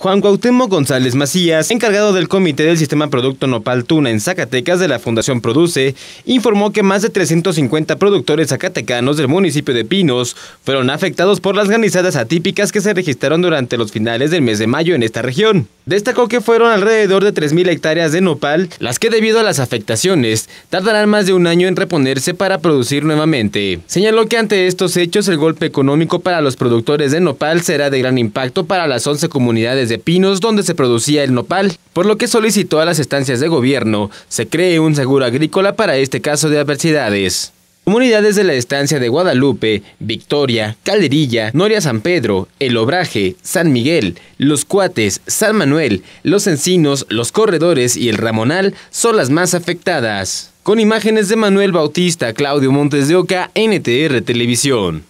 Juan Cuauhtémoc González Macías, encargado del Comité del Sistema Producto Nopal Tuna en Zacatecas de la Fundación Produce, informó que más de 350 productores zacatecanos del municipio de Pinos fueron afectados por las granizadas atípicas que se registraron durante los finales del mes de mayo en esta región. Destacó que fueron alrededor de 3.000 hectáreas de nopal, las que debido a las afectaciones tardarán más de un año en reponerse para producir nuevamente. Señaló que ante estos hechos el golpe económico para los productores de nopal será de gran impacto para las 11 comunidades de pinos donde se producía el nopal, por lo que solicitó a las estancias de gobierno se cree un seguro agrícola para este caso de adversidades. Comunidades de la estancia de Guadalupe, Victoria, Calderilla, Noria San Pedro, El Obraje, San Miguel, Los Cuates, San Manuel, Los Encinos, Los Corredores y El Ramonal son las más afectadas. Con imágenes de Manuel Bautista, Claudio Montes de Oca, NTR Televisión.